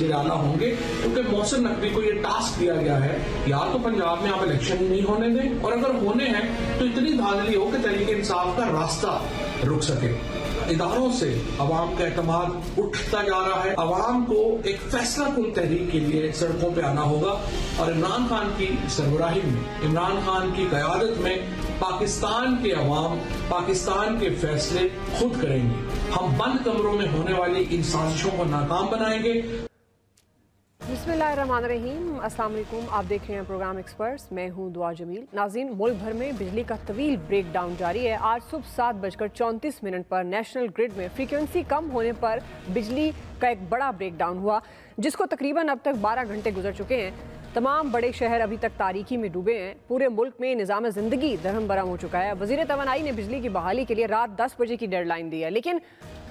वजीर अला होंगे क्योंकि मौसम नकवी को यह टास्क दिया गया है या तो पंजाब में आप इलेक्शन नहीं होने दें और अगर होने हैं तो इतनी धांधली हो कि तरीके इंसाफ का रास्ता रुक सके इधारों से अवाम का एतम उठता जा रहा है अवाम को एक फैसला कुल तहरीक के लिए सड़कों पर आना होगा और इमरान खान की सरबराही में इमरान खान की क्यादत में पाकिस्तान के अवाम पाकिस्तान के फैसले खुद करेंगे हम बंद कमरों में होने वाली इन साजिशों को नाकाम बनाएंगे बिस्मिल्लाहिर्रहमानिर्रहीम अस्सलाम वालेकुम आप देख रहे हैं प्रोग्राम एक्सपर्ट्स मैं हूं दुआ जमील नाजीन मुल्क भर में बिजली का तवील ब्रेक डाउन जारी है आज सुबह सात बजकर चौंतीस मिनट पर नेशनल ग्रिड में फ्रीक्वेंसी कम होने पर बिजली का एक बड़ा ब्रेक डाउन हुआ जिसको तकरीबन अब तक बारह घंटे गुजर चुके हैं तमाम बड़े शहर अभी तक तारीखी में डूबे हैं पूरे मुल्क में निज़ाम ज़िंदगी दरहम बरम हो चुका है वजीर तोानाई ने बिजली की बहाली के लिए रात दस बजे की डेडलाइन दी है लेकिन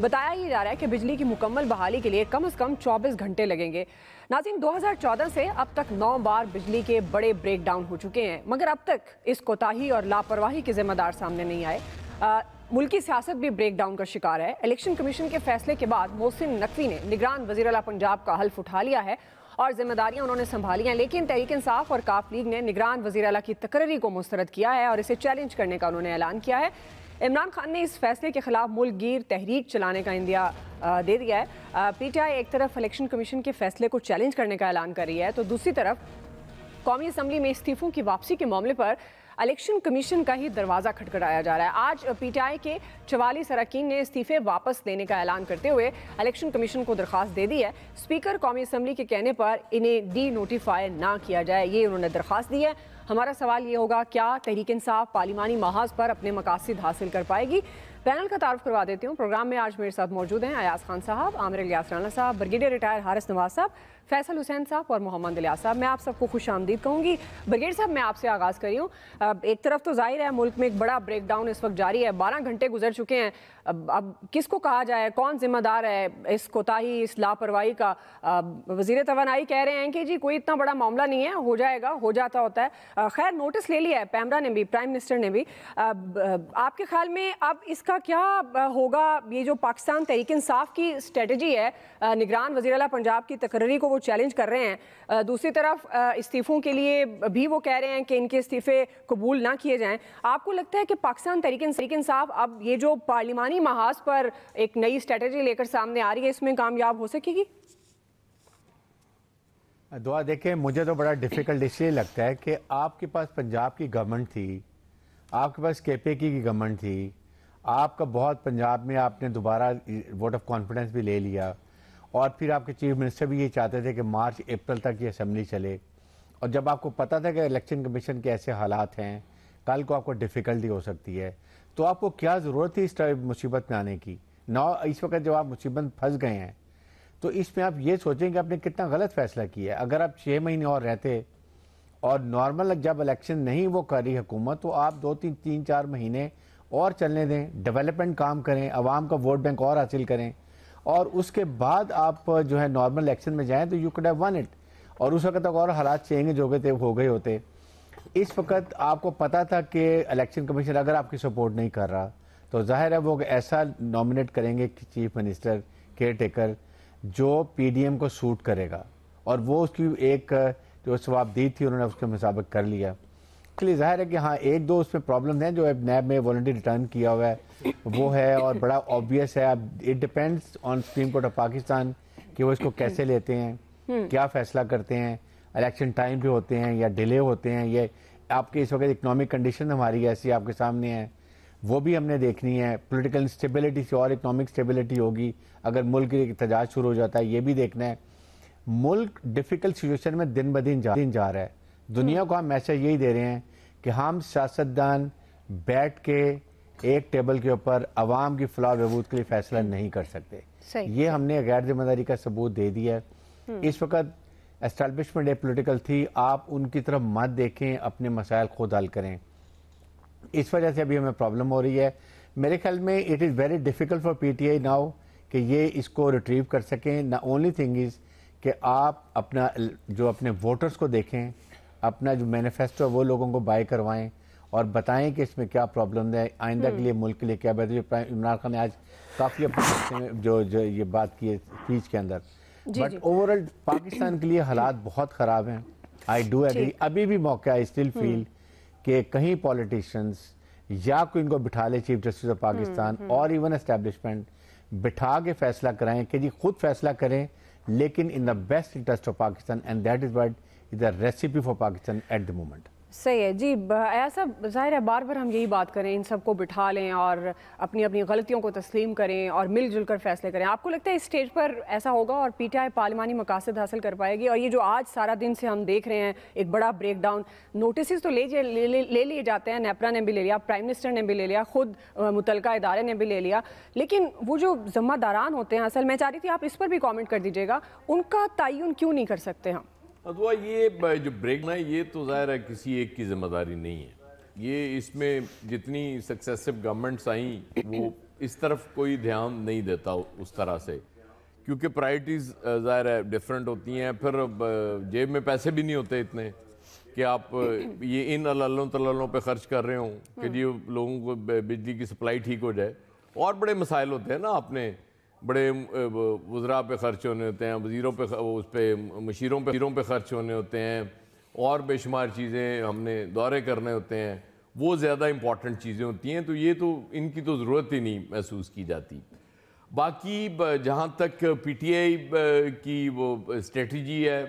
बताया ही जा रहा है कि बिजली की मुकम्मल बहाली के लिए कम अज़ कम चौबीस घंटे लगेंगे नाजिन 2014 से अब तक नौ बार बिजली के बड़े ब्रेक डाउन हो चुके हैं मगर अब तक इस कोताही और लापरवाही के जिम्मेदार सामने नहीं आए मुल्की सियासत भी ब्रेक डाउन का शिकार है इलेक्शन कमीशन के फैसले के बाद मोहसिन नकवी ने निगरान वजीर पंजाब का हल्फ उठा लिया है और जिम्मेदारियां उन्होंने संभाली हैं लेकिन तहरीक इंसाफ और काफ लीग ने निगरान वजी अला की तकररी को मुस्तरद किया है और इसे चैलेंज करने का उन्होंने ऐलान किया है इमरान खान ने इस फैसले के खिलाफ मुल्कगीर तहरीक चलाने का इंदिया दे दिया है पीटीआई एक तरफ इलेक्शन कमीशन के फैसले को चैलेंज करने का ऐलान कर रही है तो दूसरी तरफ कौमी असम्बली में इस्तीफ़ों की वापसी के मामले पर इलेक्शन कमीशन का ही दरवाज़ा खटखटाया जा रहा है आज पीटीआई के चवालीस अरकिन ने इस्तीफे वापस देने का ऐलान करते हुए इलेक्शन कमीशन को दरख्वास्त दे दी है स्पीकर कौमी असम्बली के कहने पर इन्हें डी नोटिफाई ना किया जाए ये उन्होंने दरख्वास्त दी है हमारा सवाल ये होगा क्या तहरीक इंसाफ पार्लिमानी महाज पर अपने मकासद हासिल कर पाएगी पैनल का तारफ करवा देती हूँ प्रोग्राम में आज मेरे साथ मौजूद हैं अयाज खान साहब आमिर इलियास राना साहब ब्रिगेडियर रिटायर हारिस नवाज साहब फैसल हुसैन साहब और मोहम्मद अलियास साहब मैं आप सबको खुश आमदीद कहूँगी ब्रिगेड साहब मैं आपसे आगाज़ करी हूँ एक तरफ तो जाहिर है मुल्क में एक बड़ा डाउन इस वक्त जारी है बारह घंटे गुजर चुके हैं अब, अब किसको कहा जाए कौन जिम्मेदार है इस कोताही इस लापरवाही का वजीर तोानाई कह रहे हैं कि जी कोई इतना बड़ा मामला नहीं है हो जाएगा हो जाता होता है खैर नोटिस ले लिया है पैमरा ने भी प्राइम मिनिस्टर ने भी अब, आपके ख्याल में अब इसका क्या होगा ये जो पाकिस्तान तहरीक इंसाफ की स्ट्रेटजी है निगरान वजी अला पंजाब की तकर्री को वो चैलेंज कर रहे हैं दूसरी तरफ इस्तीफ़ों के लिए भी वो कह रहे हैं कि इनके इस्तीफ़े कबूल ना किए जाएँ आपको लगता है कि पाकिस्तान तहरीक इंसाफ अब ये जो पार्लिमानी कितनी महाज पर एक नई स्ट्रेटजी लेकर सामने आ रही है इसमें कामयाब हो सकेगी दुआ देखें मुझे तो बड़ा डिफ़िकल्ट इसलिए लगता है कि आपके पास पंजाब की गवर्नमेंट थी आपके पास के पी की गवर्नमेंट थी आपका बहुत पंजाब में आपने दोबारा वोट ऑफ कॉन्फिडेंस भी ले लिया और फिर आपके चीफ मिनिस्टर भी ये चाहते थे कि मार्च अप्रैल तक ये असम्बली चले और जब आपको पता था कि इलेक्शन कमीशन के ऐसे हालात हैं कल को आपको डिफ़िकल्टी हो सकती है तो आपको क्या ज़रूरत थी इस मुसीबत में आने की ना इस वक्त जब आप मुसीबत फंस गए हैं तो इसमें आप ये सोचें कि आपने कितना गलत फैसला किया है अगर आप छः महीने और रहते और नॉर्मल जब इलेक्शन नहीं वो करी हुकूमत तो आप दो तीन तीन चार महीने और चलने दें डेवलपमेंट काम करें आवाम का वोट बैंक और हासिल करें और उसके बाद आप जो है नॉर्मल इलेक्शन में जाएं तो यू कड हैव वन इट और उस वक्त तक और हालात चेंज हो गए थे हो गए होते इस वक्त आपको पता था कि इलेक्शन कमीशन अगर आपकी सपोर्ट नहीं कर रहा तो जाहिर है वो ऐसा नॉमिनेट करेंगे कि चीफ मिनिस्टर केयर टेकर जो पीडीएम को सूट करेगा और वो उसकी एक जो जवाब दी थी उन्होंने उसके मुताबिक कर लिया इसलिए जाहिर है कि हाँ एक दो उसमें प्रॉब्लम हैं जो अब नैब में वॉल्टी रिटर्न किया हुआ है वो है और बड़ा ऑब्वियस है अब it depends on supreme court of Pakistan कि वो इसको कैसे लेते हैं हम्म। क्या फैसला करते हैं इलेक्शन टाइम भी होते हैं या डिले होते हैं ये आपके इस वक्त इकनॉमिक कंडीशन हमारी ऐसी आपके सामने है वो भी हमने देखनी है पॉलिटिकल स्टेबिलिटी से और इकनॉमिक स्टेबिलिटी होगी अगर मुल्क एहतजाज शुरू हो जाता है ये भी देखना है मुल्क डिफ़िकल्ट सिचुएशन में दिन ब दिन जा, दिन जा रहा है दुनिया को हम मैसेज यही दे रहे हैं कि हम सियासतदान बैठ के एक टेबल के ऊपर आवाम की फलाह बहबूद के लिए फैसला हम्म। नहीं कर सकते ये हमने गैर जिम्मेदारी का सबूत दे दिया है हम्म। इस वक्त एस्टैब्लिशमेंट ए पोलिटिकल थी आप उनकी तरफ मत देखें अपने मसायल खुद हल करें इस वजह से अभी हमें प्रॉब्लम हो रही है मेरे ख्याल में it is very difficult for P T I now कि ये इसको रिट्रीव कर सकें ना ओनली थिंग इज़ कि आप अपना जो अपने वोटर्स को देखें अपना जो मैनिफेस्टो है वो लोगों को बाई करवाएं और बताएं कि इसमें क्या प्रॉब्लम है आइंदा के लिए हम्म। मुल्क के लिए क्या बेहतर इमरान खान ने आज काफ़ी अपने जो जो ये बात की है स्पीच के अंदर बट ओवरऑल पाकिस्तान के लिए हालात बहुत ख़राब हैं आई डू एग्री अभी भी मौका आई स्टिल फील कि कहीं पॉलिटिशियंस या कोई इनको बिठा ले chief justice of Pakistan hmm. और इवन एस्टेब्लिशमेंट बिठा के फैसला कराएं कि जी खुद फैसला करें लेकिन in the best interest of Pakistan and that is what is the recipe for Pakistan at the moment सही है जी ऐसा जाहिर है बार बार हम यही बात करें इन सबको बिठा लें और अपनी अपनी गलतियों को तस्लीम करें और मिलजुल कर फैसले करें आपको लगता है इस स्टेज पर ऐसा होगा और पी टी आई पार्लिमानी मकासद हासिल कर पाएगी और ये जो आज सारा दिन से हम देख रहे हैं एक बड़ा ब्रेक डाउन नोटिस तो ले लिए ले, ले, ले लिए जाते हैं नेपरा ने भी ले लिया प्राइम मिनिस्टर ने भी ले लिया खुद मुतलका इदारे ने भी ले लिया लेकिन वो जो जिम्मेदारान होते हैं असल मैं चाह रही थी आप इस पर भी कॉमेंट कर दीजिएगा उनका तयन क्यों नहीं कर सकते हम अथवा ये जो ब्रेक ना ये तो ज़ाहिर है किसी एक की जिम्मेदारी नहीं है ये इसमें जितनी सक्सेसिव गवर्नमेंट्स आई वो इस तरफ कोई ध्यान नहीं देता उस तरह से क्योंकि प्रायरिटीज़ ज़ाहिर है डिफरेंट होती हैं फिर जेब में पैसे भी नहीं होते इतने कि आप ये इन अल्लों तल्लों पे खर्च कर रहे हो कि हम्म। जी लोगों को बिजली की सप्लाई ठीक हो जाए और बड़े मसाइल होते हैं ना आपने बड़े वज्रा पे खर्च होने होते हैं वज़ीरों पे उस पर मशीरों पे मशीरों पे खर्च होने होते हैं और बेशुमार चीज़ें हमने दौरे करने होते हैं वो ज़्यादा इम्पॉटेंट चीज़ें होती हैं तो ये तो इनकी तो ज़रूरत ही नहीं महसूस की जाती बाकी जहाँ तक पी टी आई की वो स्ट्रेटजी है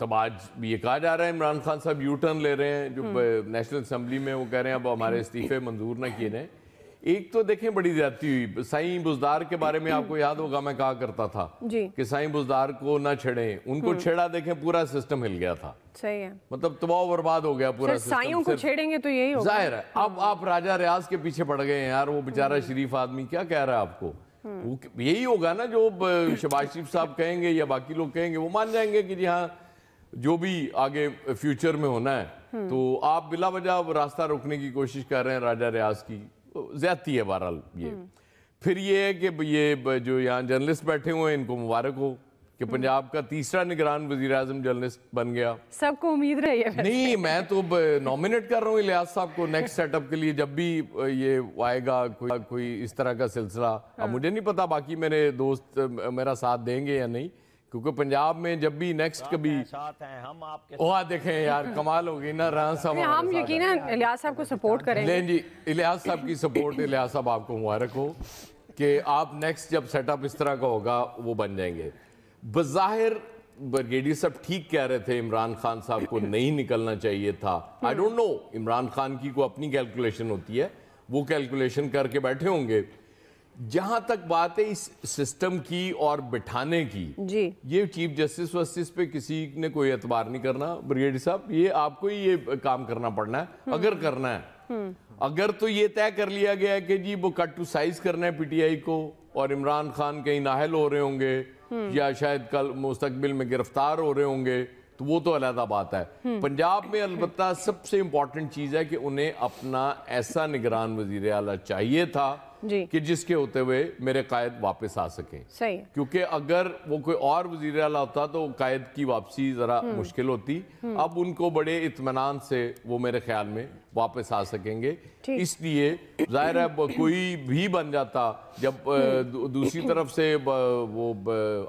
तब आज ये कहा जा रहा है इमरान खान साहब यू टर्न ले रहे हैं जो नेशनल असम्बली में वो कह रहे हैं अब हमारे इस्तीफ़े मंजूर ना किए जाएँ एक तो देखें बड़ी ज्यादा हुई साई बुजदार के बारे में आपको याद होगा मैं कहा करता था कि साई बुजदार को ना छेड़े उनको हम्म। छेड़ा देखें पूरा सिस्टम हिल गया था सही है मतलब तबाव बर्बाद हो गया पूरा साइयों को छेड़ेंगे तो यही होगा जाहिर है अब हाँ। आप राजा रियाज के पीछे पड़ गए यार वो बेचारा हम्म। शरीफ आदमी क्या कह रहा है आपको हम्म। यही होगा ना जो शबाज शरीफ साहब कहेंगे या बाकी लोग कहेंगे वो मान जाएंगे कि जी हाँ जो भी आगे फ्यूचर में होना है तो आप बिला वजह रास्ता रोकने की कोशिश कर रहे हैं राजा रियाज की ज्यादती है बहरहाल ये हम्म। फिर ये है कि ये जो यहाँ जर्नलिस्ट बैठे हुए हैं इनको मुबारक हो कि हम्म। पंजाब का तीसरा निगरान वजी अजम जर्नलिस्ट बन गया सबको उम्मीद रही है नहीं मैं तो नॉमिनेट कर रहा हूँ लिहाज साहब को नेक्स्ट सेटअप के लिए जब भी ये आएगा कोई कोई इस तरह का सिलसिला हाँ। अब मुझे नहीं पता बाकी मेरे दोस्त मेरा साथ देंगे या नहीं क्योंकि पंजाब में जब भी नेक्स्ट कभी देखें यार कमाल होगी ना रान साहब हम यकीन इलियास साहब को सपोर्ट करेंगे जी इलियास साहब की सपोर्ट इलियास साहब आपको मुबारक हो कि आप नेक्स्ट जब सेटअप इस तरह का होगा वो बन जाएंगे बज़ाहिर ब्रिगेडियर साहब ठीक कह रहे थे इमरान खान साहब को नहीं निकलना चाहिए था I don't know Imran Khan की को अपनी कैलकुलेशन होती है वो कैलकुलेशन करके बैठे होंगे जहां तक बात है इस सिस्टम की और बिठाने की जी ये चीफ जस्टिस वस्टिस पे किसी ने कोई एतबार नहीं करना ब्रिगेडियर साहब ये आपको ही ये काम करना पड़ना है हम्म। अगर करना है हम्म। अगर तो ये तय कर लिया गया है कि जी वो कट टू साइज करना है पीटीआई को और इमरान खान कहीं नाहल हो रहे होंगे हम्म। या शायद कल मुस्तबिल में गिरफ्तार हो रहे होंगे तो वो तो अलहदा बात है पंजाब में अलबत् सबसे इंपॉर्टेंट चीज़ है कि उन्हें अपना ऐसा निगरान वजीर अला चाहिए था कि जिसके होते हुए मेरे कायद वापस आ सके सही क्योंकि अगर वो कोई और वजीर अला होता तो कायद की वापसी जरा हम्म। मुश्किल होती हम्म। अब उनको बड़े इतमान से वो मेरे ख्याल में वापस आ सकेंगे इसलिए जाहिर है कोई भी बन जाता जब हम्म। दूसरी तरफ से वो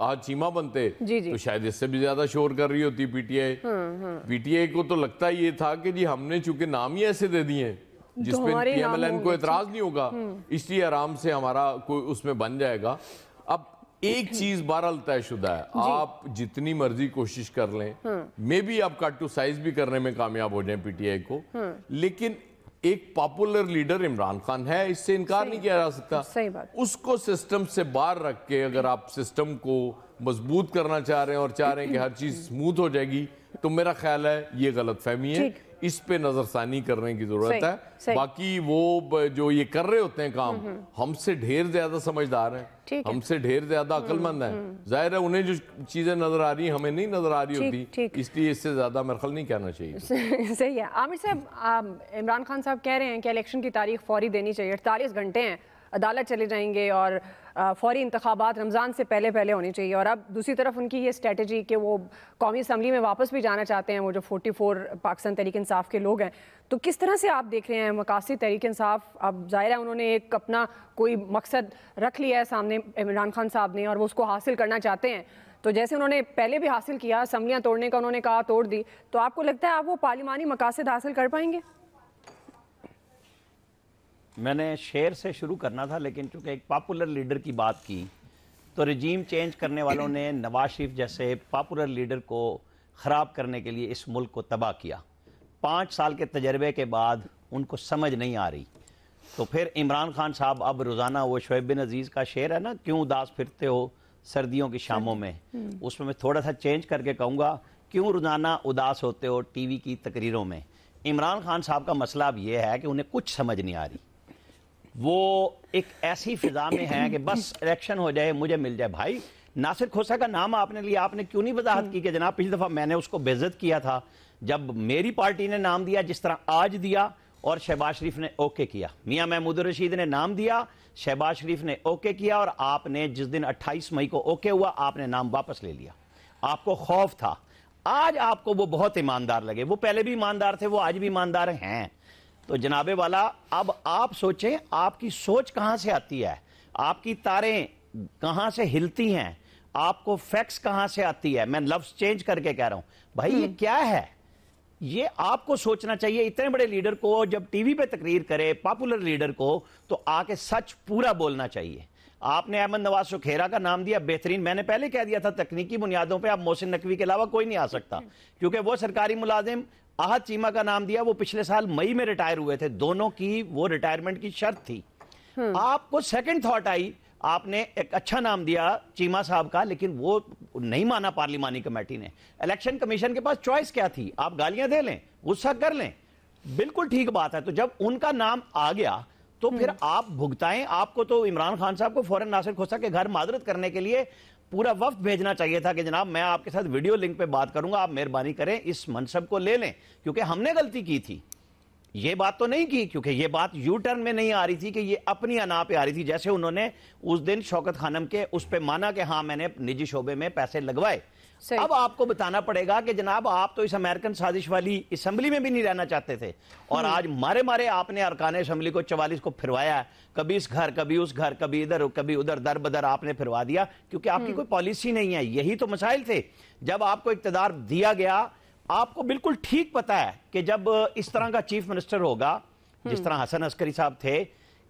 आज चीमा बनते तो शायद इससे भी ज्यादा शोर कर रही होती पीटीआई पीटीआई को तो लगता ये था कि जी हमने चूंकि नाम ही ऐसे दे दिए जिसपे पीएमएलएन को एतराज नहीं होगा हम्म। इसलिए आराम से हमारा कोई उसमें बन जाएगा अब एक चीज बहरहाल तयशुदा है आप जितनी मर्जी कोशिश कर लें हम्म। मे भी आप कट टू साइज भी करने में कामयाब हो जाए पीटीआई को हम्म। लेकिन एक पॉपुलर लीडर इमरान खान है इससे इनकार नहीं किया जा सकता सही बात उसको सिस्टम से बाहर रख के अगर आप सिस्टम को मजबूत करना चाह रहे हैं और चाह रहे हैं कि हर चीज स्मूथ हो जाएगी तो मेरा ख्याल है ये गलत फहमी है इस पे नजरसानी करने की जरूरत है सही। बाकी वो जो ये कर रहे होते हैं काम हम्म, हम्म। हमसे ढेर ज्यादा समझदार हैं हमसे ढेर ज्यादा हम्म, अक्लमंद हैं जाहिर है उन्हें जो चीजें नजर आ रही हमें नहीं नजर आ रही होती इसलिए इससे ज्यादा मरखल नहीं कहना चाहिए सही है आमिर साहब इमरान खान साहब कह रहे हैं कि इलेक्शन की तारीख फौरी देनी चाहिए अड़तालीस घंटे हैं अदालत चले जाएंगे और फौरी इंतबात रमज़ान से पहले पहले होनी चाहिए और अब दूसरी तरफ उनकी ये स्ट्रेटजी कि वो कौमी असम्बली में वापस भी जाना चाहते हैं वो जो 44 पाकिस्तान तहरीक इसाफ़ के लोग हैं तो किस तरह से आप देख रहे हैं मकासद तहरीक इसाफ अब ज़ाहिर है उन्होंने एक अपना कोई मकसद रख लिया है सामने इमरान खान साहब ने और वो उसको हासिल करना चाहते हैं तो जैसे उन्होंने पहले भी हासिल किया असम्बलियाँ तोड़ने का उन्होंने कहा तोड़ दी तो आपको लगता है आप वो पार्लिमानी मकासद हासिल कर पाएंगे मैंने शेर से शुरू करना था लेकिन चूंकि एक पॉपुलर लीडर की बात की तो रजीम चेंज करने वालों ने नवाज शरीफ जैसे पॉपुलर लीडर को ख़राब करने के लिए इस मुल्क को तबाह किया पाँच साल के तजर्बे के बाद उनको समझ नहीं आ रही तो फिर इमरान खान साहब अब रोज़ाना वो शुब बिन अजीज़ का शेर है ना क्यों उदास फिरते हो सर्दियों की शामों हाँ में हम्म। उसमें मैं थोड़ा सा चेंज करके कहूँगा क्यों रोज़ाना उदास होते हो टीवी की तकरीरों में इमरान खान साहब का मसला अब यह है कि उन्हें कुछ समझ नहीं आ रही वो एक ऐसी फिजा में है कि बस इलेक्शन हो जाए मुझे मिल जाए भाई नासिर खोसा का नाम आपने लिया आपने क्यों नहीं वजाहत की कि जनाब पिछली दफ़ा मैंने उसको बेजत किया था जब मेरी पार्टी ने नाम दिया जिस तरह आज दिया और शहबाज शरीफ ने ओके किया मियाँ महमूद रशीद ने नाम दिया शहबाज शरीफ ने ओके किया और आपने जिस दिन 28 मई को ओके हुआ आपने नाम वापस ले लिया आपको खौफ था आज आपको वो बहुत ईमानदार लगे वो पहले भी ईमानदार थे वो आज भी ईमानदार हैं तो जनाबे वाला अब आप सोचें आपकी सोच कहां से आती है आपकी तारें कहां से हिलती हैं आपको फैक्स कहां से आती है मैं लफ्ज चेंज करके कह रहा हूं भाई ये हम्म। क्या है ये आपको सोचना चाहिए इतने बड़े लीडर को जब टीवी पे तकरीर करे पॉपुलर लीडर को तो आके सच पूरा बोलना चाहिए आपने अहमद नवाज सुखेरा का नाम दिया बेहतरीन मैंने पहले कह दिया था तकनीकी बुनियादों पे आप मोहसिन नकवी के अलावा कोई नहीं आ सकता हम्म। क्योंकि वो सरकारी मुलाजिम आहत चीमा का नाम दिया वो पिछले साल मई में रिटायर हुए थे दोनों की वो रिटायरमेंट की शर्त थी हम्म। आपको सेकंड थॉट आई आपने एक अच्छा नाम दिया चीमा साहब का लेकिन वो नहीं माना पार्लिमानी कमेटी ने इलेक्शन कमीशन के पास चॉइस क्या थी आप गालियां दे लें गुस्सा कर लें बिल्कुल ठीक बात है तो जब उनका नाम आ गया तो फिर हम्म। आप भुगताएं आपको तो इमरान खान साहब को फौरन नासिर खोसा के घर मादरत करने के लिए पूरा वक्त भेजना चाहिए था कि जनाब मैं आपके साथ वीडियो लिंक पे बात करूंगा आप मेहरबानी करें इस मनसब को ले लें क्योंकि हमने गलती की थी ये बात तो नहीं की क्योंकि ये बात यू टर्न में नहीं आ रही थी कि ये अपनी अना पे आ रही थी जैसे उन्होंने उस दिन शौकत खानम के उस पर माना कि हाँ मैंने निजी शोबे में पैसे लगवाए अब आपको बताना पड़ेगा कि जनाब आप तो इस अमेरिकन साजिश वाली असेंबली में भी नहीं रहना चाहते थे और hmm. आज मारे मारे आपने अरकान असेंबली को चवालीस को फिरवाया कभी इस घर कभी उस घर कभी इधर कभी उधर दर बदर आपने फिरवा दिया क्योंकि आपकी hmm. कोई पॉलिसी नहीं है यही तो मसाइल थे जब आपको इकतदार दिया गया आपको बिल्कुल ठीक पता है कि जब इस तरह का चीफ मिनिस्टर होगा जिस hmm. तरह हसन अस्करी साहब थे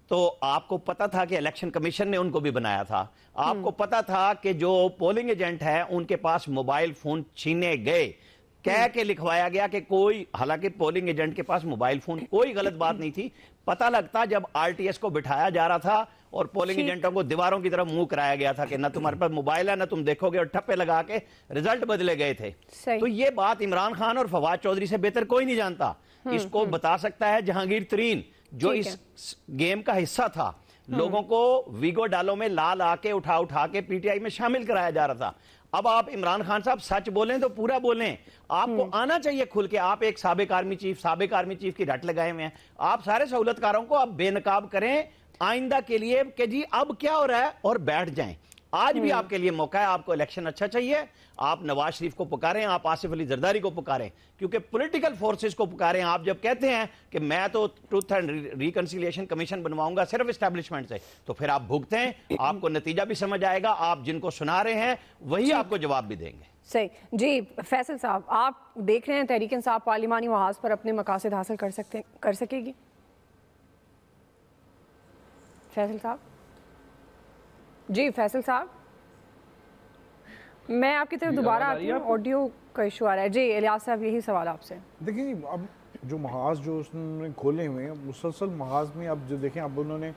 तो आपको पता था कि इलेक्शन कमीशन ने उनको भी बनाया था आपको हम्म। पता था कि जो पोलिंग एजेंट है उनके पास मोबाइल फोन छीने गए कह हम्म। के लिखवाया गया कि कोई हालांकि पोलिंग एजेंट के पास मोबाइल फोन कोई गलत बात नहीं थी पता लगता जब आरटीएस को बिठाया जा रहा था और पोलिंग एजेंटों को दीवारों की तरफ मुंह कराया गया था कि ना तुम्हारे पास मोबाइल है ना तुम देखोगे और ठप्पे लगा के रिजल्ट बदले गए थे तो ये बात इमरान खान और फवाद चौधरी से बेहतर कोई नहीं जानता हम्म, इसको बता सकता है जहांगीर तरीन जो इस गेम का हिस्सा था हम्म। लोगों को वीगो डालो में लाल आके उठा उठा के पीटीआई में शामिल कराया जा रहा था अब आप इमरान खान साहब सच बोलें तो पूरा बोलें आपको हम्म। आना चाहिए खुल के आप एक सबक आर्मी चीफ सबक आर्मी चीफ की रट लगाए हुए हैं आप सारे सहूलतकारों को आप बेनकाब करें आइंदा के लिए कि जी अब क्या हो रहा है और बैठ जाएं आज भी हम्म। आपके लिए मौका है आपको इलेक्शन अच्छा चाहिए आप नवाज शरीफ को पुकारें आप आसिफ अली जरदारी को पुकारें क्योंकि पॉलिटिकल फोर्सेस को पुकारें आप जब कहते हैं कि मैं तो ट्रूथ एंड रिकनसिलियशन कमीशन बनवाऊंगा सिर्फ स्टैब्लिशमेंट से तो फिर आप भुगते हैं आपको नतीजा भी समझ आएगा आप जिनको सुना रहे हैं वही आपको जवाब भी देंगे सही जी फैसल साहब आप देख रहे हैं तहरीक इंसाफ पार्लिमानी महाज पर अपने मकासद हासिल कर सकते कर सकेगी फैसल साहब जी फैसल साहब मैं आपकी तरफ दोबारा आती हूँ ऑडियो का इशू आ रहा है जी इलियास साहब यही सवाल आपसे देखिए अब जो महाज जो उसने खोले हुए हैं मुसलसल महाज में अब जो देखें अब उन्होंने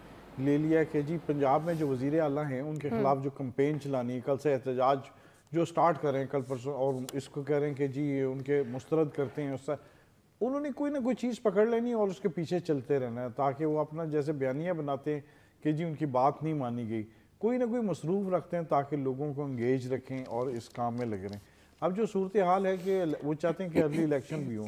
ले लिया कि जी पंजाब में जो वजीर अला हैं उनके हम्म। खिलाफ जो कम्पेन चलानी है कल से एहतजाज जो स्टार्ट कर रहे हैं कल परसों और इसको कह रहे हैं कि जी ये उनके मुस्तरद करते हैं उससे उन्होंने कोई ना कोई चीज़ पकड़ लेनी और उसके पीछे चलते रहना है ताकि वो अपना जैसे बयानिया बनाते हैं कि जी उनकी बात नहीं मानी गई कोई ना कोई मसरूफ़ रखते हैं ताकि लोगों को इंगेज रखें और इस काम में लगे रहें अब जो सूरत हाल है कि वो चाहते हैं कि अर्ली इलेक्शन भी हो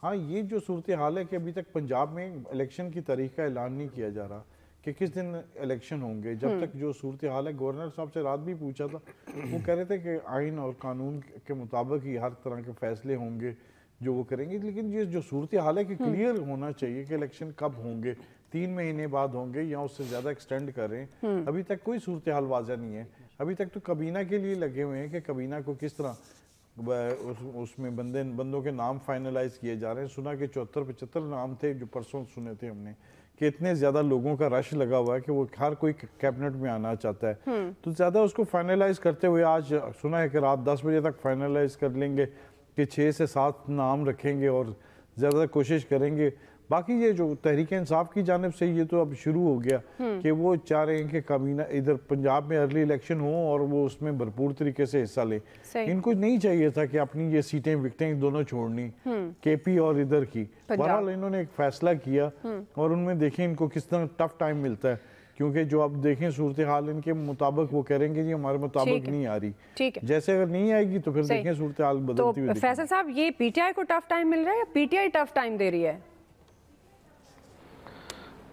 हाँ ये जो सूरत हाल है कि अभी तक पंजाब में इलेक्शन की तारीख का ऐलान नहीं किया जा रहा कि किस दिन इलेक्शन होंगे जब हम्म। तक जो सूरत हाल है गवर्नर साहब से रात भी पूछा था वो कह रहे थे कि आइन और कानून के मुताबिक ही हर तरह के फैसले होंगे जो वो करेंगे लेकिन ये जो सूरत हाल है कि क्लियर हम्म। होना चाहिए कि इलेक्शन कब होंगे तीन महीने बाद होंगे या उससे ज़्यादा एक्सटेंड करें हम्म। अभी तक कोई सूरत हाल वाजा नहीं है अभी तक तो कबीना के लिए लगे हुए हैं कि कबीना को किस तरह उस, उसमें बंदे बंदों के नाम फाइनलाइज किए जा रहे हैं सुना कि चौहत्तर पचहत्तर नाम थे जो परसों सुने थे हमने कि इतने ज़्यादा लोगों का रश लगा हुआ है कि वो हर कोई कैबिनेट में आना चाहता है हम्म। तो ज़्यादा उसको फाइनलाइज करते हुए आज सुना है कि रात दस बजे तक फाइनलाइज कर लेंगे कि छः से सात नाम रखेंगे और ज़्यादा कोशिश करेंगे बाकी ये जो तहरीक इंसाफ की जानब से ये तो अब शुरू हो गया हम्म। कि वो चाह रहे हैं कि कबीना इधर पंजाब में अर्ली इलेक्शन हो और वो उसमें भरपूर तरीके से हिस्सा ले इनको नहीं चाहिए था कि अपनी ये सीटें विकटें दोनों छोड़नी हम्म। के पी और इधर की बहरहाल इन्होंने एक फैसला किया हम्म। और उनमें देखें इनको किस तरह टफ टाइम मिलता है क्योंकि जो आप देखें सूरत हाल इनके मुताबिक वो कह रहे हैं कि जी हमारे मुताबिक नहीं आ रही ठीक है जैसे अगर नहीं आएगी तो फिर देखें सूरत हाल तो बदलती हुई फैसल साहब ये पीटीआई को टफ टाइम मिल रहा है या पीटीआई टफ टाइम दे रही है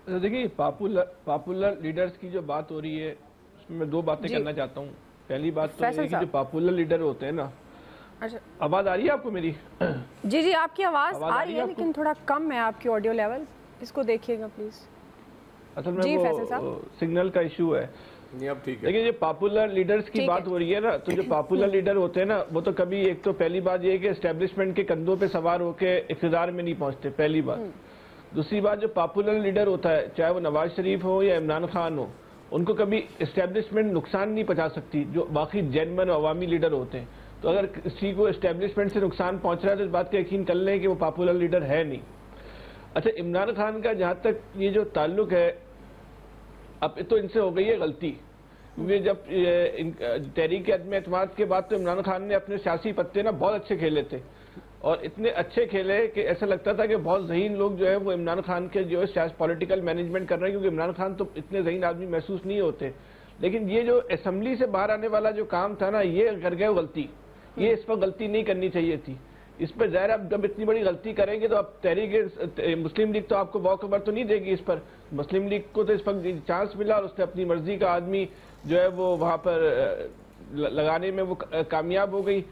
तो देखिए पॉपुलर पॉपुलर लीडर्स की जो बात हो रही है उसमें मैं दो बातें करना चाहता हूँ पहली बात तो ये कि जो पॉपुलर लीडर होते हैं ना अच्छा आवाज़ आ रही है आपको मेरी जी जी आपकी आवाज़ आवाज आ रही है लेकिन थोड़ा कम है आपकी ऑडियो लेवल इसको देखिएगा प्लीज़ असल में वो सिग्नल का इशू है अब ठीक है लेकिन जो पॉपुलर लीडर्स की बात हो रही है ना तो जो पॉपुलर लीडर होते हैं ना वो तो कभी एक तो पहली बात ये है कि एस्टेब्लिशमेंट के कंधों पे सवार होकर इकतदार में नहीं पहुंचते पहली बात हम्म। दूसरी बात जो पॉपुलर लीडर होता है चाहे वो नवाज शरीफ हो या इमरान खान हो उनको कभी इस्टेब्लिशमेंट नुकसान नहीं पहुँचा सकती जो बाकी जैनमन अवामी लीडर होते हैं तो अगर किसी को इस्टेब्लिशमेंट से नुकसान पहुँच रहा है तो इस बात का यकीन कर लें कि वो पॉपुलर लीडर है नहीं अच्छा इमरान खान का जहाँ तक ये जो ताल्लुक है अब तो इनसे हो गई है गलती क्योंकि जब तहरीक अदम अतमाद के बाद तो इमरान खान ने अपने सियासी पत्ते ना बहुत अच्छे खेले थे और इतने अच्छे खेले कि ऐसा लगता था कि बहुत जहीन लोग जो है वो इमरान खान के जो है शायद पॉलिटिकल मैनेजमेंट कर रहे हैं क्योंकि इमरान खान तो इतने जहीन आदमी महसूस नहीं होते लेकिन ये जो असम्बली से बाहर आने वाला जो काम था ना ये कर गए गलती ये इस पर गलती नहीं करनी चाहिए थी इस पर जाहिर आप जब इतनी बड़ी गलती करेंगे तो अब तहरीक मुस्लिम लीग तो आपको मौकबर तो नहीं देगी इस पर मुस्लिम लीग को तो इस पर चांस मिला और उसने अपनी मर्जी का आदमी जो है वो वहाँ पर लगाने में वो कामयाब हो गई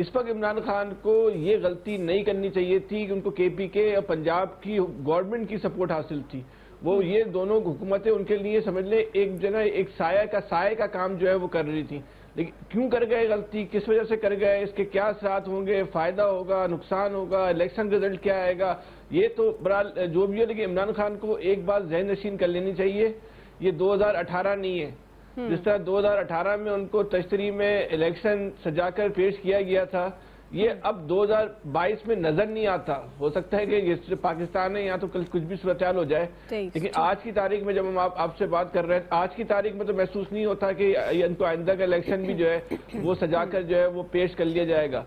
इस पर इमरान खान को ये गलती नहीं करनी चाहिए थी कि उनको पी के और पंजाब की गवर्नमेंट की सपोर्ट हासिल थी वो ये दोनों हुकूमतें उनके लिए समझ लें एक जगह एक साया का साय का काम जो है वो कर रही थी लेकिन क्यों कर गए गलती किस वजह से कर गए इसके क्या साथ होंगे फ़ायदा होगा नुकसान होगा इलेक्शन रिजल्ट क्या आएगा ये तो बरहाल जो भी है लेकिन इमरान खान को एक बात जहन नशीन कर लेनी चाहिए ये 2018 नहीं है हम्म। जिस तरह 2018 में उनको तश्तरी में इलेक्शन सजाकर पेश किया गया था ये हम्म। अब 2022 में नजर नहीं आता हो सकता है कि पाकिस्तान है यहाँ तो कल कुछ भी सूरत हो जाए लेकिन आज की तारीख में जब हम आप आपसे बात कर रहे हैं आज की तारीख में तो महसूस नहीं होता कि इनको आइंदा का इलेक्शन भी जो है वो सजाकर जो है वो पेश कर लिया जाएगा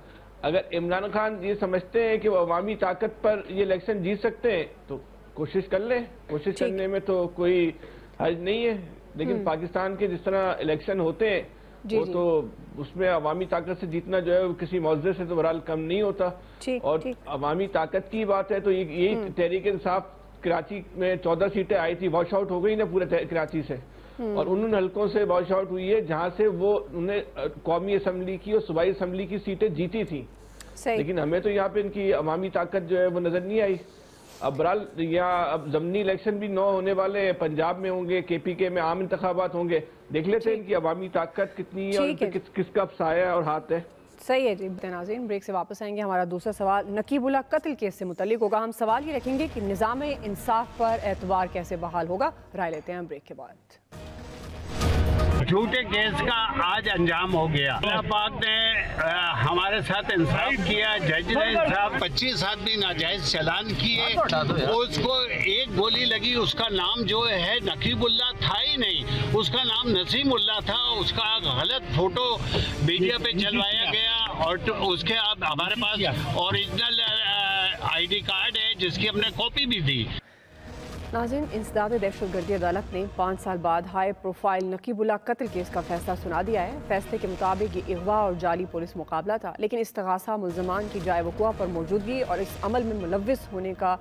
अगर इमरान खान ये समझते हैं कि वो अवामी ताकत पर ये इलेक्शन जीत सकते हैं तो कोशिश कर लें कोशिश करने में तो कोई हर्ज नहीं है लेकिन हम्म। पाकिस्तान के जिस तरह इलेक्शन होते हैं वो तो उसमें अवामी ताकत से जीतना जो है किसी मुआवजे से तो बहरहाल कम नहीं होता और अवामी ताकत की बात है तो ये हम्म। तहरीक इंसाफ कराची में चौदह सीटें आई थी वॉश आउट हो गई ना पूरे कराची से हम्म। और उन उन हल्कों से वॉश आउट हुई है जहाँ से वो उन्हें कौमी असम्बली की और सूबाई असम्बली की सीटें जीती थी लेकिन हमें तो यहाँ पे इनकी अवामी ताकत जो है वो नजर नहीं आई अब बहरहाल यहाँ अब जमनी इलेक्शन भी नौ होने वाले हैं पंजाब में होंगे के पी के में आम इंतबात होंगे देख लेते हैं इनकी अवामी ताकत कितनी है और किस किसका साया और हाथ है सही है जी नाजीन ब्रेक से वापस आएंगे हमारा दूसरा सवाल नकीबुल्ला कत्ल केस से मुतलिक होगा हम सवाल ये रखेंगे कि निज़ाम इंसाफ पर एतवार कैसे बहाल होगा राय लेते हैं ब्रेक के बाद झूठे केस का आज अंजाम हो गया पाक ने हमारे साथ इंसाफ किया जज ने इंसाफ पच्चीस आदमी नाजायज चलान किए उसको एक गोली लगी उसका नाम जो है नकीबुल्ला था ही नहीं उसका नाम नसीमुल्ला था उसका गलत फोटो मीडिया पे चलवाया गया और तो उसके अब हमारे पास ओरिजिनल आईडी कार्ड है जिसकी हमने कॉपी भी दी नाजिन इंसदाद दहशत गर्दी अदालत ने पाँच साल बाद हाई प्रोफाइल नकीबुल्ला कत्ल केस का फैसला सुना दिया है फैसले के मुताबिक ये अगवा और जाली पुलिस मुकाबला था लेकिन इस तगासा मुलजमान की जाए वकुआ पर मौजूदगी और इस अमल में मुलविस होने का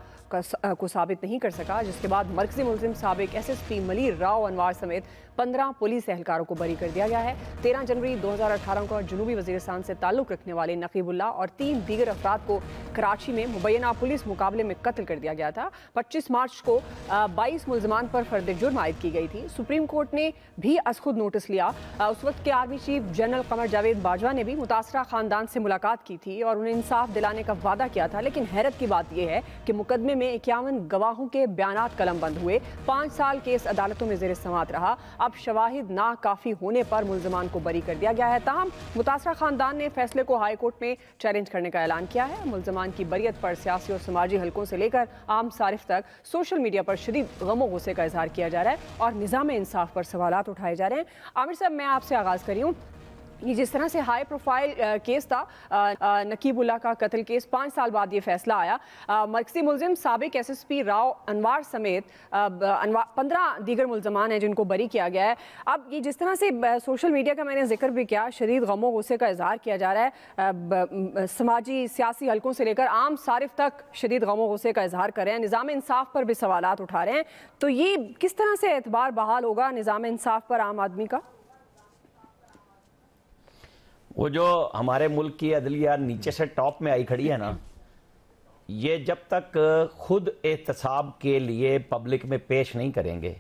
को साबित नहीं कर सका जिसके बाद मरकजी मुलिम सबक S S P Malir Rao Anwar समेत पंद्रह पुलिस एहलकारों को बरी कर दिया गया है तेरह जनवरी अठारह को जनूबी वजीरस्तान से ताल्लुक रखने वाले नकीबुल्ला और तीन दीगर अफराद को कराची में मुबैना पुलिस मुकाबले में कत्ल कर दिया गया था पच्चीस मार्च को बाईस मुलजमान पर फर्द जुर्म आयद की गई थी सुप्रीम कोर्ट ने भी असखुद नोटिस लिया उस वक्त के army chief general Qamar Javed Bajwa ने भी मुतासरा खानदान से मुलाकात की थी और उन्हें इंसाफ दिलाने का वादा किया था लेकिन हैरत की बात यह है कि मुकदमे में इक्यावन गवाहों के बयान कलम बंद हुए पांच साल केस अदालतों में जेर समात रहा अब शवाहिद काफी होने पर मुलजमान को बरी कर दिया गया है तहम मुतासर खानदान ने फैसले को हाईकोर्ट में चैलेंज करने का ऐलान किया है मुलजमान की बरीत पर सियासी और समाजी हलकों से लेकर आम सारिफ तक सोशल मीडिया पर शदीद गमो गुस्से का इजहार किया जा रहा है और निज़ाम इंसाफ पर सवाल उठाए जा रहे हैं आमिर साहब मैं आपसे आगाज़ करी हूँ ये जिस तरह से हाई प्रोफाइल केस था नकीबुल्ला का कत्ल केस पाँच साल बाद ये फैसला आया मरकजी मुलिम सबक S S P Rao Anwar समेत पंद्रह दीगर मुलजमान हैं जिनको बरी किया गया है अब ये जिस तरह से सोशल मीडिया का मैंने जिक्र भी किया शदीद गमो गुस्से का इजहार किया जा रहा है समाजी सियासी हलकों से लेकर आम सारिफ तक शदीद गमो गुस्से का इजहार कर रहे हैं निज़ाम इंसाफ पर भी सवाल उठा रहे हैं तो ये किस तरह से एतबार बहाल होगा निज़ाम इंसाफ पर आम आदमी का वो जो हमारे मुल्क की अदलिया नीचे से टॉप में आई खड़ी है ना ये जब तक खुद एहतसाब के लिए पब्लिक में पेश नहीं करेंगे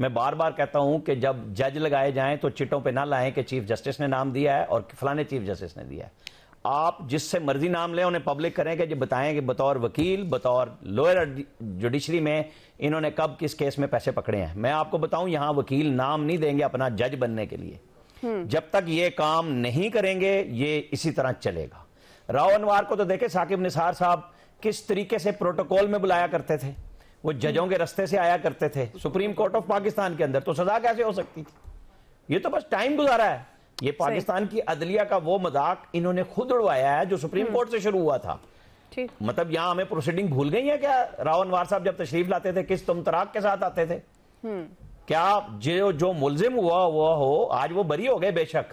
मैं बार बार कहता हूं कि जब जज लगाए जाएं तो चिटों पे ना लाएं कि चीफ जस्टिस ने नाम दिया है और फलाने चीफ जस्टिस ने दिया है आप जिससे मर्जी नाम लें उन्हें पब्लिक करें कि बताएं कि बतौर वकील बतौर लोअर जुडिशरी में इन्होंने कब किस केस में पैसे पकड़े हैं मैं आपको बताऊं यहां वकील नाम नहीं देंगे अपना जज बनने के लिए हम्म। जब तक ये काम नहीं करेंगे ये इसी तरह चलेगा राव अनवार को तो देखे साकिब निसार साहब किस तरीके से प्रोटोकॉल में बुलाया करते थे वो जजों के रस्ते से आया करते थे सुप्रीम कोर्ट ऑफ पाकिस्तान के अंदर तो सजा कैसे हो सकती थी ये तो बस टाइम गुजारा है ये पाकिस्तान की अदलिया का वो मजाक इन्होंने खुद उड़वाया है जो सुप्रीम हम्म। कोर्ट से शुरू हुआ था मतलब यहाँ हमें प्रोसीडिंग भूल गई है क्या राव अनवार साहब जब तशरीफ लाते थे किस तुम तराक के साथ आते थे हम्म। क्या जो जो मुलजिम हुआ हुआ हो आज वो बरी हो गए बेशक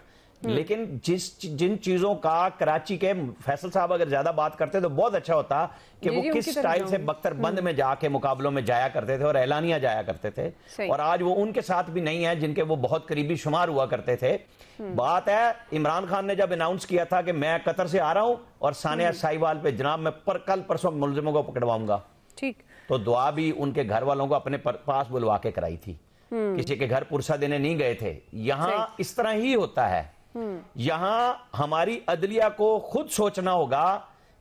हम्म। लेकिन जिस जिन चीजों का कराची के फैसल साहब अगर ज्यादा बात करते तो बहुत अच्छा होता कि वो किस स्टाइल से बख्तरबंद हम्म। में जाके मुकाबलों में जाया करते थे और एलानिया जाया करते थे और आज वो उनके साथ भी नहीं है जिनके वो बहुत करीबी शुमार हुआ करते थे हम्म। बात है इमरान खान ने जब अनाउंस किया था कि मैं कतर से आ रहा हूं और सानिया साहिवाल पे जनाब मैं पर कल परसों मुलजिमों को पकड़वाऊंगा ठीक तो दुआ भी उनके घर वालों को अपने पास बुलवा के कराई थी हम्म। किसी के घर पुरसा देने नहीं गए थे यहाँ इस तरह ही होता है हम्म। यहाँ हमारी अदलिया को खुद सोचना होगा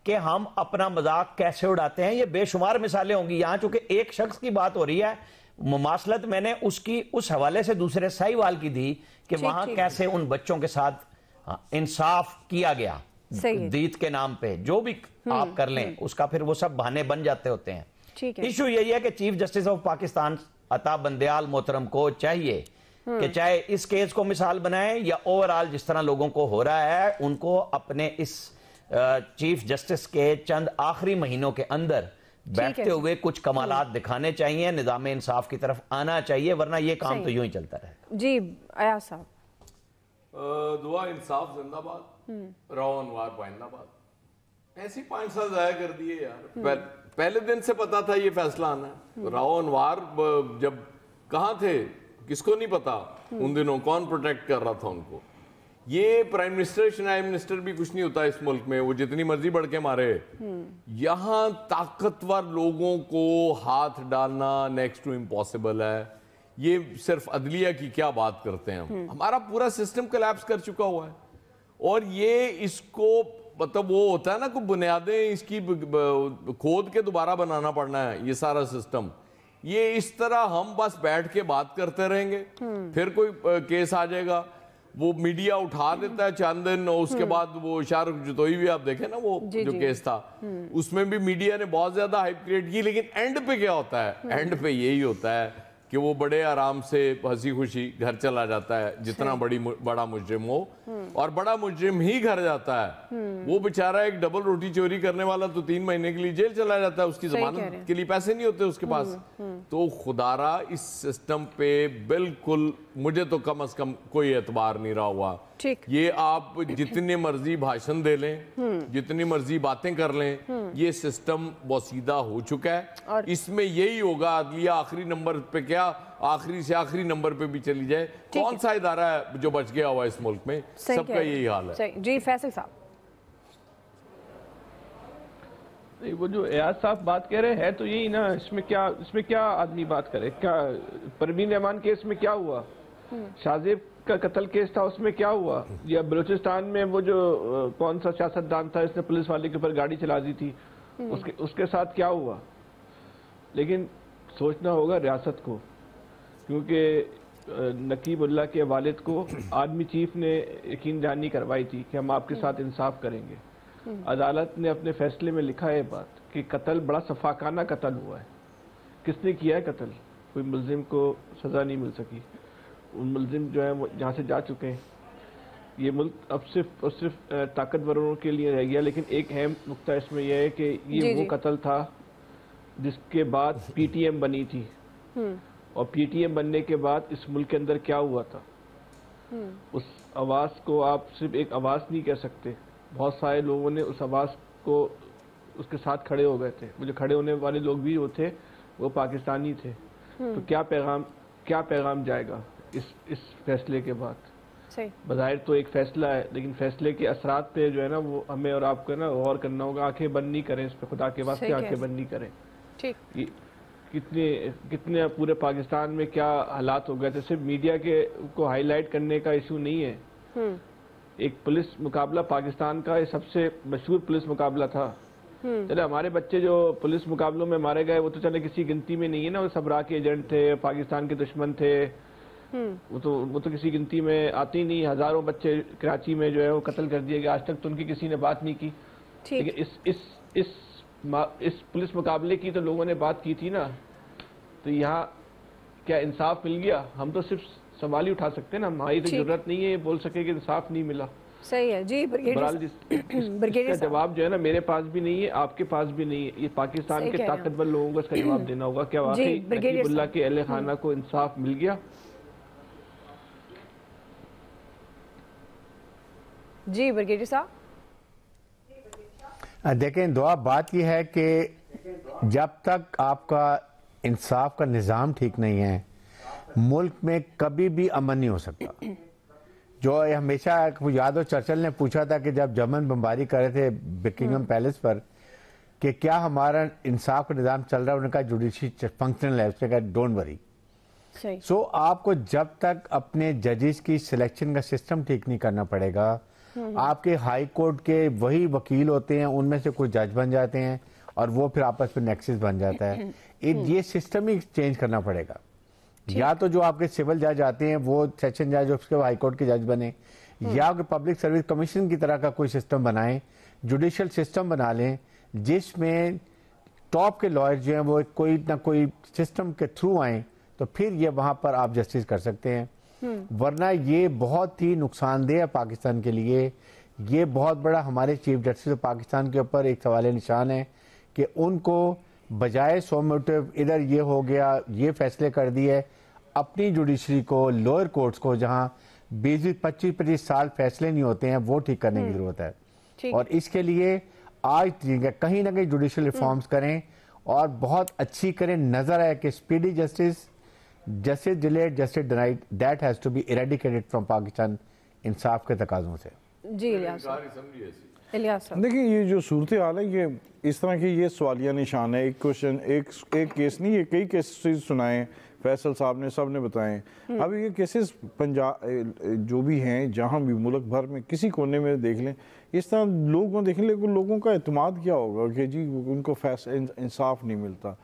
कि हम अपना मजाक कैसे उड़ाते हैं ये बेशुमार मिसालें होंगी यहाँ चूंकि एक शख्स की बात हो रही है मुमासलत मैंने उसकी उस हवाले से दूसरे साहिवाल की दी कि वहां कैसे उन बच्चों के साथ हाँ, इंसाफ किया गया दीद के नाम पे जो भी हम्म, आप कर लें उसका फिर वो सब बहाने बन जाते होते हैं इशू यही है कि चीफ जस्टिस ऑफ पाकिस्तान अता बंदयाल मोहतरम को चाहिए कि हम्म। चाहे इस केस को मिसाल बनाए या ओवरऑल जिस तरह लोगों को हो रहा है उनको अपने इस चीफ जस्टिस के चंद आखिरी महीनों के अंदर बैठते हुए कुछ कमालात हम्म। दिखाने चाहिए निज़ाम इंसाफ की तरफ आना चाहिए वरना ये काम तो यूं ही चलता रहे जी अया साहब दुआ इंसाफ जिंदाबाद हम्म। रोनवार अनवार ऐसी पांच साल जाया कर दिए यार पहले दिन से पता था ये फैसला आना है हम्म। राव अनवार जब कहा थे किसको नहीं पता हम्म। उन दिनों कौन प्रोटेक्ट कर रहा था उनको ये प्राइम मिनिस्टर शनाई मिनिस्टर भी कुछ नहीं होता इस मुल्क में वो जितनी मर्जी बढ़ के मारे हम्म। यहां ताकतवर लोगों को हाथ डालना नेक्स्ट टू इम्पॉसिबल है ये सिर्फ अदलिया की क्या बात करते हैं हम हमारा पूरा सिस्टम कलेप्स कर चुका हुआ है और ये इसको मतलब वो होता है ना कुछ बुनियादें इसकी खोद के दोबारा बनाना पड़ना है ये सारा सिस्टम ये इस तरह हम बस बैठ के बात करते रहेंगे हम्म। फिर कोई केस आ जाएगा वो मीडिया उठा देता है चंद दिन उसके हम्म। बाद वो शाहरुख जतोई भी आप देखें ना वो जो केस था हम्म। उसमें भी मीडिया ने बहुत ज्यादा हाइप क्रिएट की लेकिन एंड पे क्या होता है एंड पे यही होता है कि वो बड़े आराम से हंसी खुशी घर चला जाता है जितना अच्छा। बड़ी बड़ा मुजरिम हो हम्म। और बड़ा मुजरिम ही घर जाता है हम्म। वो बेचारा एक डबल रोटी चोरी करने वाला तो तीन महीने के लिए जेल चला जाता है उसकी जमानत के लिए पैसे नहीं होते उसके पास हम्म, तो खुदारा इस सिस्टम पे बिल्कुल मुझे तो कम अज कम कोई एतबार नहीं रहा हुआ ठीक ये आप जितने मर्जी भाषण दे लें जितनी मर्जी बातें कर लें ये सिस्टम बौसीदा हो चुका है और इसमें यही होगा अदलिया आखिरी नंबर पे क्या आखिरी से आखिरी नंबर पे भी चली जाए कौन सा इदारा है जो बच गया हुआ इस मुल्क में सबका यही हाल है जी फैसल साहब नहीं वो जो एयाज साहब बात कह रहे हैं तो यही ना इसमें क्या इसमें क्या आदमी बात करे क्या परवीन रहमान केस में क्या हुआ हम्म। शाहजेब का कत्ल केस था उसमें क्या हुआ या बलूचिस्तान में वो जो कौन सा सियासतदान था इसने पुलिस वाले के ऊपर गाड़ी चला दी थी हम्म। उसके उसके साथ क्या हुआ लेकिन सोचना होगा रियासत को क्योंकि नकीबुल्ला के वालिद को आर्मी चीफ ने यकीन दहानी करवाई थी कि हम आपके साथ हम्म। इंसाफ करेंगे हम्म। अदालत ने अपने फैसले में लिखा है बात कि कत्ल बड़ा सफाकाना कत्ल हुआ है किसने किया है कत्ल कोई मुलजिम को सज़ा नहीं मिल सकी मुलिम जो है वो यहाँ से जा चुके हैं ये मुल्क अब सिर्फ और सिर्फ ताकतवरों के लिए रह गया लेकिन एक अहम नुकता इसमें यह है कि ये वो कत्ल था जिसके बाद पीटीएम बनी थी हम्म। और पीटीएम बनने के बाद इस मुल्क के अंदर क्या हुआ था हम्म। उस आवाज़ को आप सिर्फ एक आवाज़ नहीं कह सकते बहुत सारे लोगों ने उस आवाज़ को उसके साथ खड़े हो गए थे मुझे खड़े होने वाले लोग भी वो थे वो पाकिस्तानी थे हम्म। तो क्या पैगाम क्या पैगाम जाएगा इस इस फैसले के बाद बाहिर तो एक फैसला है लेकिन फैसले के असरात पे जो है ना वो हमें और आपको ना गौर करना होगा आंखें बंद नहीं करें इस पर खुदा के वास्ते आंखें बंद नहीं करें ठीक कितने कितने पूरे पाकिस्तान में क्या हालात हो गए थे सिर्फ मीडिया के को हाईलाइट करने का इशू नहीं है हम्म। एक पुलिस मुकाबला पाकिस्तान का सबसे मशहूर पुलिस मुकाबला था हम्म। चले हमारे बच्चे जो पुलिस मुकाबलों में मारे गए वो तो चले किसी गिनती में नहीं है ना वो सबरा के एजेंट थे पाकिस्तान के दुश्मन थे हम्म। वो तो वो तो किसी गिनती में आती नहीं हजारों बच्चे कराची में जो है वो कत्ल कर दिए गए आज तक तो उनकी किसी ने बात नहीं की लेकिन इस इस इस इस पुलिस मुकाबले की तो लोगों ने बात की थी ना तो यहाँ क्या इंसाफ मिल गया हम तो सिर्फ सवाल ही उठा सकते हैं ना हमारी तो जरूरत नहीं है बोल सके कि इंसाफ नहीं मिला सही है जी ब्रिगेडियर जवाब जो है ना मेरे पास भी नहीं है आपके पास भी नहीं है ये पाकिस्तान के ताकतवर लोगों को इसका जवाब देना होगा क्या वाकई के अहल हम्म। खाना को इंसाफ मिल गया जी ब्रिगेडियर साहब देखें दुआ बात यह है कि जब तक आपका इंसाफ का निज़ाम ठीक नहीं है मुल्क में कभी भी अमन नहीं हो सकता जो हमेशा यादव चर्चल ने पूछा था कि जब जर्मन बमबारी कर रहे थे बिकिंगम हम्म। पैलेस पर कि क्या हमारा इंसाफ का निज़ाम चल रहा है उनका जुडिशरी फंक्शनल है उसने कहा डोंट वरी सो आपको जब तक अपने जजेस की सिलेक्शन का सिस्टम ठीक नहीं करना पड़ेगा हम्म। आपके हाई कोर्ट के वही वकील होते हैं उनमें से कुछ जज बन जाते हैं और वो फिर आपस में नेक्सिस बन जाता है हम्म। ये सिस्टम ही चेंज करना पड़ेगा या तो जो आपके सिविल जज आते हैं वो सेशन जज उसके हाईकोर्ट के जज बने हम्म। या पब्लिक सर्विस कमीशन की तरह का कोई सिस्टम बनाए जुडिशल सिस्टम बना लें जिसमें टॉप के लॉयर जो हैं वो कोई ना कोई सिस्टम के थ्रू आए तो फिर ये वहाँ पर आप जस्टिस कर सकते हैं हम्म। वरना ये बहुत ही नुकसानदेह है पाकिस्तान के लिए ये बहुत बड़ा हमारे चीफ जस्टिस ऑफ पाकिस्तान के ऊपर एक सवाल निशान है कि उनको बजाय सोमोटिव इधर ये हो गया ये फैसले कर दिए अपनी जुडिशरी को लोअर कोर्ट्स को जहाँ बीस बीस पच्चीस पच्चीस साल फैसले नहीं होते हैं वो ठीक करने की हम्म। जरूरत है और इसके लिए आज कहीं ना कहीं जुडिशल रिफॉर्म्स हम्म। करें और बहुत अच्छी करें नजर आए कि speedy justice justice delayed justice denied that has to be eradicated from Pakistan इंसाफ के तकाजों से जी देखिए ये जो सूरत हाल है ये इस तरह की ये सवालिया निशान है एक क्वेश्चन एक एक केस नहीं ये कई केस सुनाए फैसल साहब ने सब ने बताए अब ये केसेस पंजाब जो भी हैं जहाँ भी मुल्क भर में किसी कोने में देख लें इस तरह लोगों देख लें लेकिन लोगों का अतमाद क्या होगा कि जी उनको फैस इंसाफ नहीं मिलता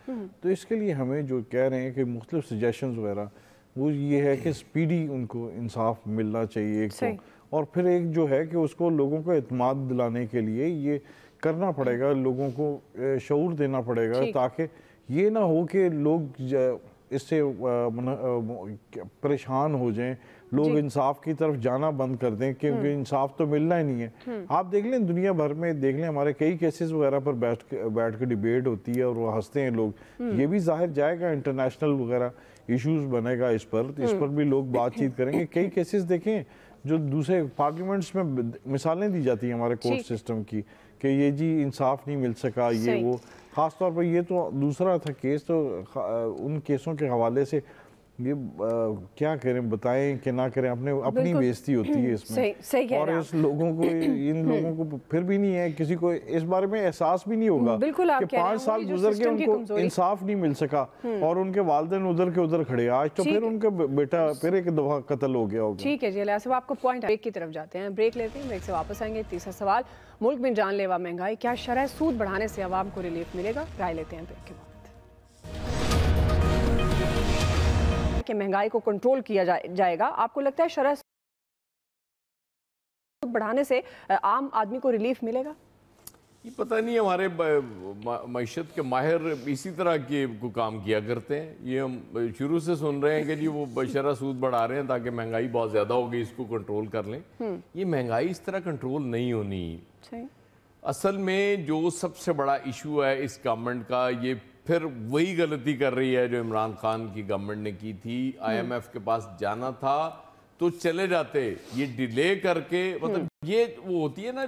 तो इसके लिए हमें जो कह रहे हैं कि मुख्तलिफ सजेशन वगैरह वो ये है कि स्पीडी उनको इंसाफ मिलना चाहिए एक तो और फिर एक जो है कि उसको लोगों को अतमाद दिलाने के लिए ये करना पड़ेगा लोगों को शूर देना पड़ेगा ताकि ये ना हो कि लोग इससे परेशान हो जाएं लोग इंसाफ की तरफ जाना बंद कर दें क्योंकि हम्म। इंसाफ तो मिलना ही नहीं है हम्म। आप देख लें दुनिया भर में देख लें हमारे कई केसेस वगैरह पर बैठ बैठ के डिबेट होती है और वो हंसते हैं लोग हम्म। ये भी जाहिर जाएगा इंटरनेशनल वगैरह इश्यूज बनेगा इस पर तो इस पर भी लोग बातचीत करेंगे कई केसेस देखें जो दूसरे पार्लियामेंट्स में मिसालें दी जाती हैं हमारे कोर्ट सिस्टम की कि ये जी इंसाफ नहीं मिल सका ये वो ख़ासतौर पर यह तो दूसरा था केस तो उन केसों के हवाले से ये आ, क्या करें बताएं कि ना करें अपने अपनी बेइज्जती होती है इसमें सही, सही और इस लोगों को इन लोगों को फिर भी नहीं है किसी को इस बारे में एहसास भी नहीं होगा कि पांच साल गुजर के उनको इंसाफ नहीं मिल सका हम्म। और उनके वालदेन उधर के उधर खड़े आज तो फिर उनके बेटा फिर एक दफा कत्ल हो गया होगा ठीक है जी साहब आपको पॉइंट ब्रेक की तरफ जाते हैं ब्रेक लेते हैं ब्रेक से वापस आएंगे तीसरा सवाल मुल्क में जानलेवा महंगाई क्या शरह सूद बढ़ाने से आवाम को रिलीफ मिलेगा राय लेते हैं ब्रेक के बाद है कि महंगाई को कंट्रोल किया जा, जाएगा आपको लगता है शरह बढ़ाने से आम आदमी को रिलीफ मिलेगा ये पता नहीं हमारे मीशत के माहिर इसी तरह के को काम किया करते हैं ये हम शुरू से सुन रहे हैं कि जी वो बशरा सूद बढ़ा रहे हैं ताकि महंगाई बहुत ज़्यादा हो गई इसको कंट्रोल कर लें हम्म। ये महंगाई इस तरह कंट्रोल नहीं होनी असल में जो सबसे बड़ा इशू है इस गवर्नमेंट का ये फिर वही गलती कर रही है जो इमरान खान की गवर्नमेंट ने की थी आईएमएफ के पास जाना था तो चले जाते ये डिले करके मतलब हम्म। ये वो होती है ना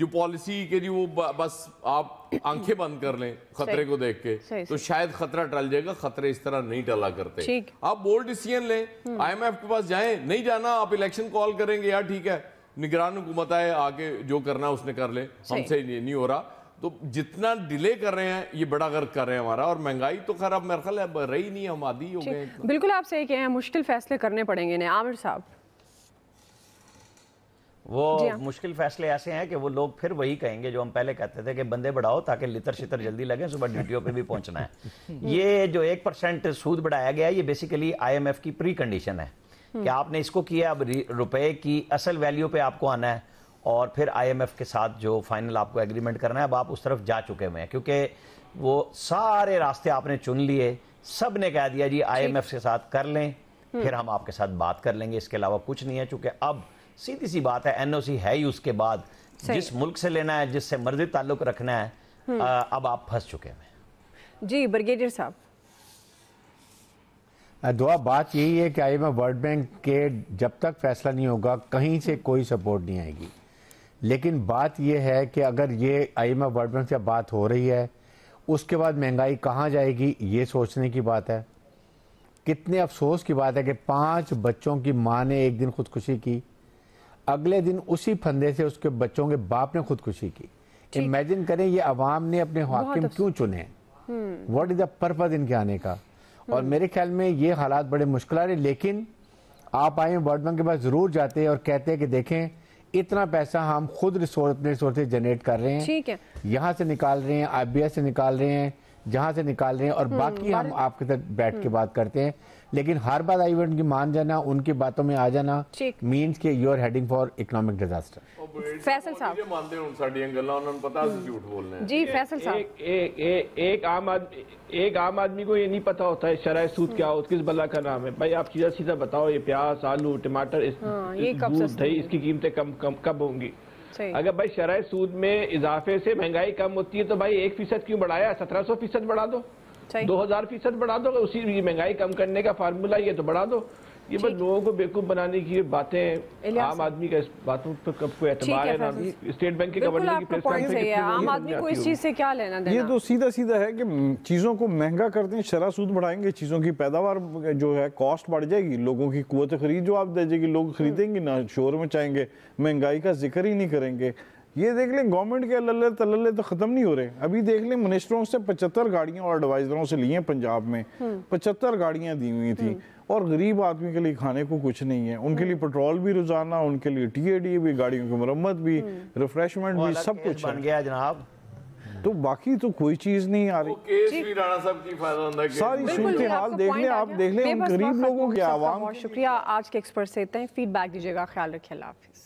जो पॉलिसी के जी वो बस आप आंखें बंद कर लें खतरे को देख के तो शायद खतरा टल जाएगा खतरे इस तरह नहीं टला करते आप बोल्ड डिसीजन लें आईएमएफ हम्म। के पास जाएं नहीं जाना आप इलेक्शन कॉल करेंगे यार ठीक है निगरान हुकूमत आए आके जो करना उसने कर ले हमसे नहीं हो रहा तो जितना डिले कर रहे हैं ये बड़ा गर्क कर रहे हैं हमारा और महंगाई तो खराब अब मेरा ख्याल है रही नहीं हम आदि हो गए बिल्कुल आप सही कहें मुश्किल फैसले करने पड़ेंगे ने आमिर साहब वो हाँ। मुश्किल फैसले ऐसे हैं कि वो लोग फिर वही कहेंगे जो हम पहले कहते थे कि बंदे बढ़ाओ ताकि लितर शितर जल्दी लगे सुबह ड्यूटियों पे भी पहुंचना है ये जो एक परसेंट सूद बढ़ाया गया ये बेसिकली आईएमएफ की प्री कंडीशन है हम्म। कि आपने इसको किया अब रुपए की असल वैल्यू पे आपको आना है और फिर आईएमएफ के साथ जो फाइनल आपको एग्रीमेंट करना है अब आप उस तरफ जा चुके हुए हैं क्योंकि वो सारे रास्ते आपने चुन लिए सब ने कह दिया जी आईएमएफ के साथ कर लें हम्म। फिर हम आपके साथ बात कर लेंगे इसके अलावा कुछ नहीं है चूंकि अब सीधी सी बात है एनओसी है ही उसके बाद जिस मुल्क से लेना है जिससे मर्जी ताल्लुक रखना है आ, हम्म। अब आप फंस चुके हैं जी ब्रिगेडियर साहब दुआ बात यही है कि आई एम वर्ल्ड बैंक के जब तक फैसला नहीं होगा कहीं से कोई सपोर्ट नहीं आएगी लेकिन बात यह है कि अगर ये आई एम वर्ल्ड बैंक से बात हो रही है उसके बाद महंगाई कहाँ जाएगी ये सोचने की बात है कितने अफसोस की बात है कि पांच बच्चों की माँ ने एक दिन खुदकुशी की अगले दिन उसी फंदे से उसके बच्चों के बाप ने खुदकुशी की इमेजिन करें ये अवाम ने अपने हाकिम क्यों चुने वट इज़ द पर्पज़ इनके आने का हम्म। और मेरे ख्याल में ये हालात बड़े मुश्किल आ रहे लेकिन आप आए वर्ल्ड बैंक के पास ज़रूर जाते हैं और कहते हैं कि देखें इतना पैसा हम खुद रिसोर्स अपने रिसोर्स जनरेट कर रहे हैं ठीक है यहाँ से निकाल रहे हैं आई से निकाल रहे हैं जहाँ से निकाल रहे हैं और हम्म, बाकी हम आपके तक बैठ के हम्म। बात करते हैं लेकिन हर बार आई वन की मान जाना उनकी बातों में आ जाना मीन के you are heading for economic disaster Faisal साहब ਮੰਨਦੇ फैसल साहब एक आम आदमी एक आम आदमी को ये नहीं पता होता है शराय सूद क्या हो किस बल्ला का नाम है भाई आप सीधा सीधा बताओ ये प्याज आलू टमाटर इस, हाँ, ये इस इसकी कीमतें कम कम कब होंगी अगर भाई शराय सूद में इजाफे से महंगाई कम होती है तो भाई एक फीसद क्यों बढ़ाया सत्रह सौ फीसद बढ़ा दो दो हजार फीसद बढ़ा दो उसी ये महंगाई कम करने का फार्मूला ये तो बढ़ा दो ये बस लोगों को बेवकूफ बनाने की बातें आम आदमी का इस बातों पर कब कोई एतबार है ना स्टेट बैंक के गवर्नर की प्रेस कॉन्फ्रेंस है आम आदमी को इस चीज से क्या लेना देना ये तो सीधा सीधा है कि चीजों को महंगा कर दें शरा सूद बढ़ाएंगे चीजों की पैदावार जो है कॉस्ट बढ़ जाएगी लोगों की कुत खरीद जो आप दे जाएगी लोग खरीदेंगे ना शोर में चाहेंगे महंगाई का जिक्र ही नहीं करेंगे ये देख लें गवर्नमेंट के अल्ले तल्ले तो ख़त्म नहीं हो रहे अभी देख लें मिनिस्टरों से पचहत्तर गाड़ियाँ और एडवाइजरों से ली हैं पंजाब में हम्म। पचहत्तर गाड़ियाँ दी हुई थी हम्म। और गरीब आदमी के लिए खाने को कुछ नहीं है उनके लिए पेट्रोल हम्म। भी रोजाना उनके लिए टीएडी भी गाड़ियों की मरम्मत भी रिफ्रेशमेंट भी सब कुछ बन गया जनाब तो बाकी तो कोई चीज नहीं आ रही राणा साहब की सारी सूरत हाल देख ले आप देख ले गरीब लोगों के आवाम शुक्रिया आज के एक्सपर्ट से इतना फीडबैक दीजिएगा ख्याल रखिए अल्लाह हाफिज